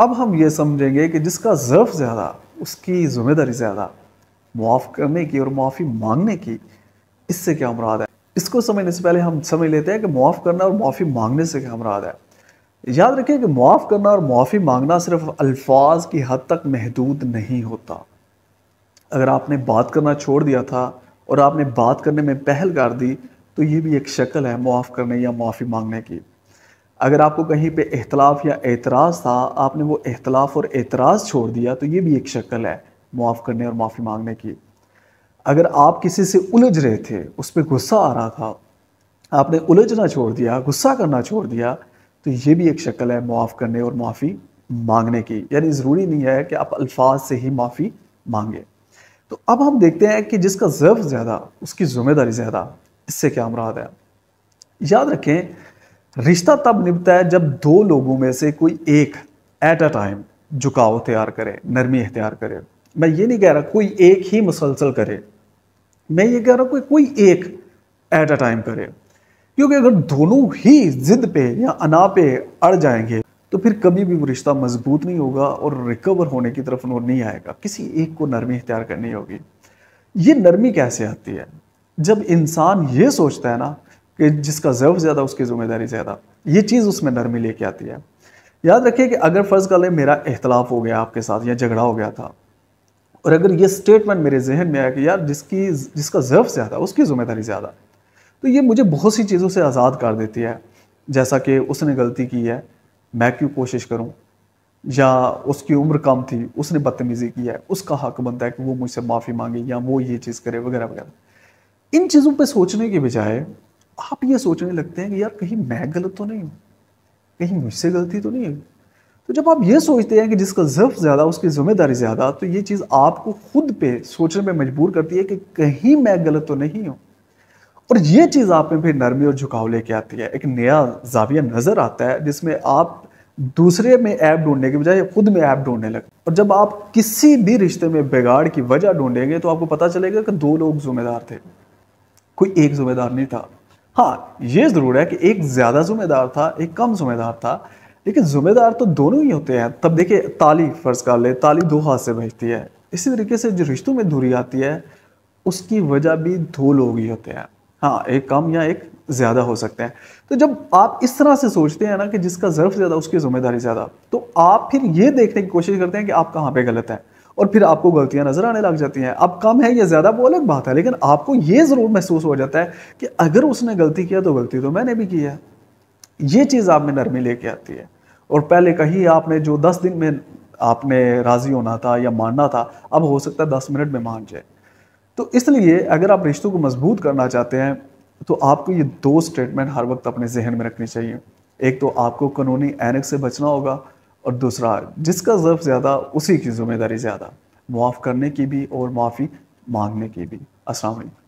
अब हम ये समझेंगे कि जिसका ज़र्फ ज़्यादा उसकी ज़िम्मेदारी ज़्यादा मुआफ़ करने की और मुआफ़ी मांगने की इससे क्या मुराद है इसको समझने से पहले हम समझ लेते हैं कि मुआफ़ करना और मुआफ़ी मांगने से क्या मुराद है याद रखें कि मुआफ़ करना और मुआफ़ी मांगना सिर्फ अल्फाज की हद तक महदूद नहीं होता अगर आपने बात करना छोड़ दिया था और आपने बात करने में पहल कर दी तो ये भी एक शक्ल है मुआफ़ करने या मुआफ़ी मांगने की अगर आपको कहीं पे अख्तलाफ या एतराज़ था आपने वो अख्तलाफ और एतराज़ छोड़ दिया तो ये भी एक शक्ल है मुआफ़ करने और माफ़ी मांगने की अगर आप किसी से उलझ रहे थे उस पर गुस्सा आ रहा था आपने उलझना छोड़ दिया गुस्सा करना छोड़ दिया तो ये भी एक शक्ल है मुआफ़ करने और माफ़ी मांगने की यानी ज़रूरी नहीं है कि आप अल्फाज से ही माफ़ी मांगे तो अब हम देखते हैं कि जिसका ज़र्फ ज़्यादा उसकी ज़िम्मेदारी ज़्यादा इससे क्या मुराद है याद रखें रिश्ता तब निभता है जब दो लोगों में से कोई एक एट अ टाइम झुकाव तैयार करे नरमी अख्तियार करे मैं ये नहीं कह रहा कोई एक ही मुसलसल करे मैं ये कह रहा कोई कोई एक एट अ टाइम करे क्योंकि अगर दोनों ही जिद पे या अना पे अड़ जाएंगे तो फिर कभी भी वो रिश्ता मजबूत नहीं होगा और रिकवर होने की तरफ वो नहीं आएगा किसी एक को नरमी अख्तियार करनी होगी ये नरमी कैसे आती है जब इंसान ये सोचता है ना कि जिसका जर्व ज़्यादा उसकी ज़िम्मेदारी ज़्यादा ये चीज़ उसमें नरमी लेके आती है याद रखिए कि अगर फ़र्ज़ कर लें मेरा अख्तलाफ हो गया आपके साथ या झगड़ा हो गया था और अगर ये स्टेटमेंट मेरे जहन में आया कि यार जिसकी जिसका जर्व ज़्यादा उसकी ज़िम्मेदारी ज़्यादा तो ये मुझे बहुत सी चीज़ों से आज़ाद कर देती है जैसा कि उसने गलती की है मैं क्यों कोशिश करूँ या उसकी उम्र कम थी उसने बदतमीज़ी की है उसका हक बनता है कि वो मुझसे माफ़ी मांगे या वो ये चीज़ करे वगैरह वगैरह इन चीज़ों पर सोचने के बजाय आप ये सोचने लगते हैं कि यार कहीं मैं गलत तो नहीं कहीं मुझसे गलती तो नहीं है तो जब आप ये सोचते हैं कि जिसका जर्फ ज़्यादा उसकी ज़िम्मेदारी ज़्यादा तो ये चीज़ आपको खुद पे सोचने पे मजबूर करती है कि कहीं मैं गलत तो नहीं हूँ और ये चीज़ आप में फिर नरमी और झुकाव लेके आती है एक नया जाविया नज़र आता है जिसमें आप दूसरे में ऐप ढूंढने के बजाय खुद में ऐप ढूंढने लगे और जब आप किसी भी रिश्ते में बिगाड़ की वजह ढूंढेंगे तो आपको पता चलेगा कि दो लोग जिम्मेदार थे कोई एक जिम्मेदार नहीं था हाँ ये ज़रूर है कि एक ज़्यादा जुम्मेदार था एक कम जुम्मेदार था लेकिन जुम्मेदार तो दोनों ही होते हैं तब देखिए ताली फ़र्ज़ कर ले ताली दो हाथ से भेजती है इसी तरीके से जो रिश्तों में दूरी आती है उसकी वजह भी दो लोग ही होते हैं हाँ एक कम या एक ज़्यादा हो सकते हैं तो जब आप इस तरह से सोचते हैं ना कि जिसका जरफ़ ज़्यादा उसकी ज़िम्मेदारी ज़्यादा तो आप फिर ये देखने की कोशिश करते हैं कि आप कहाँ पर गलत हैं और फिर आपको गलतियां नज़र आने लग जाती हैं अब कम है या ज़्यादा वो अलग बात है लेकिन आपको ये ज़रूर महसूस हो जाता है कि अगर उसने गलती किया तो गलती तो मैंने भी की है ये चीज़ आप में नरमी लेके आती है और पहले कहीं आपने जो दस दिन में आपने राज़ी होना था या मानना था अब हो सकता है दस मिनट में मान जाए तो इसलिए अगर आप रिश्तों को मजबूत करना चाहते हैं तो आपको ये दो स्टेटमेंट हर वक्त अपने जहन में रखनी चाहिए एक तो आपको कानूनी एनक से बचना होगा और दूसरा जिसका ज़र्फ ज़्यादा उसी की ज़िम्मेदारी ज़्यादा मुआफ़ करने की भी और माफ़ी मांगने की भी असल